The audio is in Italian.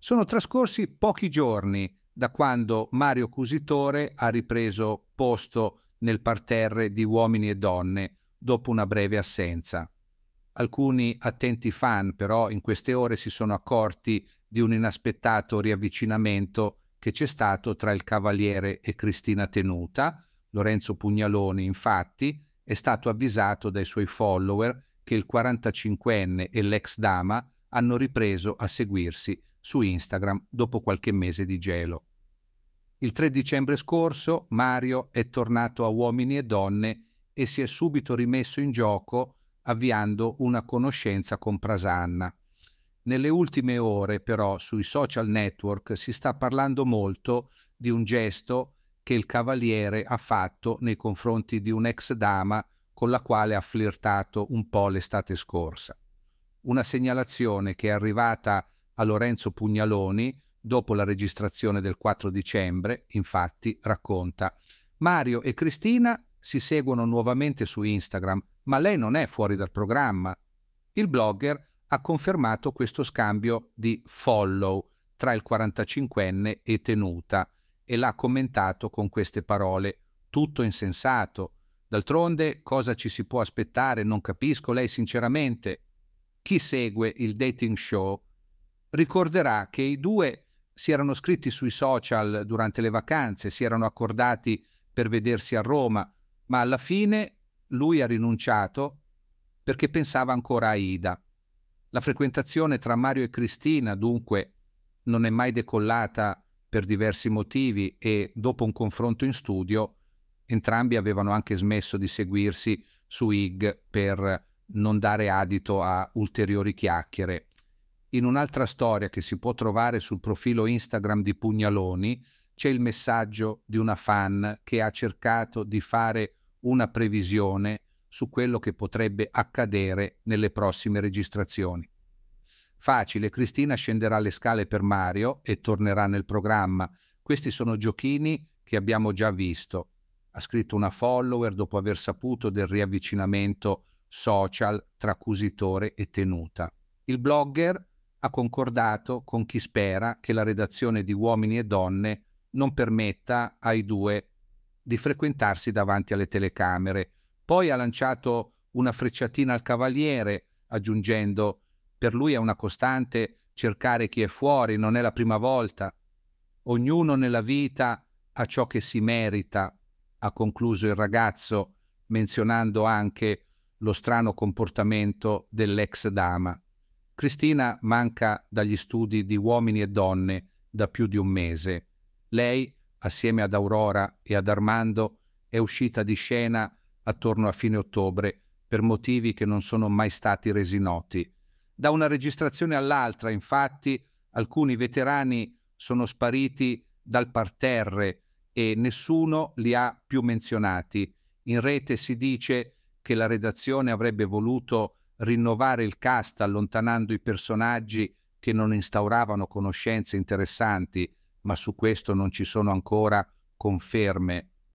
Sono trascorsi pochi giorni da quando Mario Cusitore ha ripreso posto nel parterre di uomini e donne dopo una breve assenza. Alcuni attenti fan però in queste ore si sono accorti di un inaspettato riavvicinamento che c'è stato tra il Cavaliere e Cristina Tenuta. Lorenzo Pugnaloni infatti è stato avvisato dai suoi follower che il 45enne e l'ex dama hanno ripreso a seguirsi su Instagram dopo qualche mese di gelo. Il 3 dicembre scorso Mario è tornato a Uomini e Donne e si è subito rimesso in gioco avviando una conoscenza con Prasanna. Nelle ultime ore però sui social network si sta parlando molto di un gesto che il cavaliere ha fatto nei confronti di un'ex dama con la quale ha flirtato un po' l'estate scorsa. Una segnalazione che è arrivata a Lorenzo Pugnaloni dopo la registrazione del 4 dicembre, infatti, racconta Mario e Cristina si seguono nuovamente su Instagram, ma lei non è fuori dal programma. Il blogger ha confermato questo scambio di follow tra il 45enne e Tenuta e l'ha commentato con queste parole tutto insensato. D'altronde cosa ci si può aspettare? Non capisco lei sinceramente. Chi segue il dating show ricorderà che i due si erano scritti sui social durante le vacanze, si erano accordati per vedersi a Roma, ma alla fine lui ha rinunciato perché pensava ancora a Ida. La frequentazione tra Mario e Cristina, dunque, non è mai decollata per diversi motivi e dopo un confronto in studio entrambi avevano anche smesso di seguirsi su IG per non dare adito a ulteriori chiacchiere in un'altra storia che si può trovare sul profilo Instagram di Pugnaloni c'è il messaggio di una fan che ha cercato di fare una previsione su quello che potrebbe accadere nelle prossime registrazioni. Facile, Cristina scenderà le scale per Mario e tornerà nel programma. Questi sono giochini che abbiamo già visto. Ha scritto una follower dopo aver saputo del riavvicinamento social tra accusitore e tenuta. Il blogger ha concordato con chi spera che la redazione di Uomini e Donne non permetta ai due di frequentarsi davanti alle telecamere. Poi ha lanciato una frecciatina al Cavaliere, aggiungendo per lui è una costante cercare chi è fuori, non è la prima volta. Ognuno nella vita ha ciò che si merita, ha concluso il ragazzo, menzionando anche lo strano comportamento dell'ex dama. Cristina manca dagli studi di uomini e donne da più di un mese. Lei, assieme ad Aurora e ad Armando, è uscita di scena attorno a fine ottobre per motivi che non sono mai stati resi noti. Da una registrazione all'altra, infatti, alcuni veterani sono spariti dal parterre e nessuno li ha più menzionati. In rete si dice che la redazione avrebbe voluto rinnovare il cast allontanando i personaggi che non instauravano conoscenze interessanti, ma su questo non ci sono ancora conferme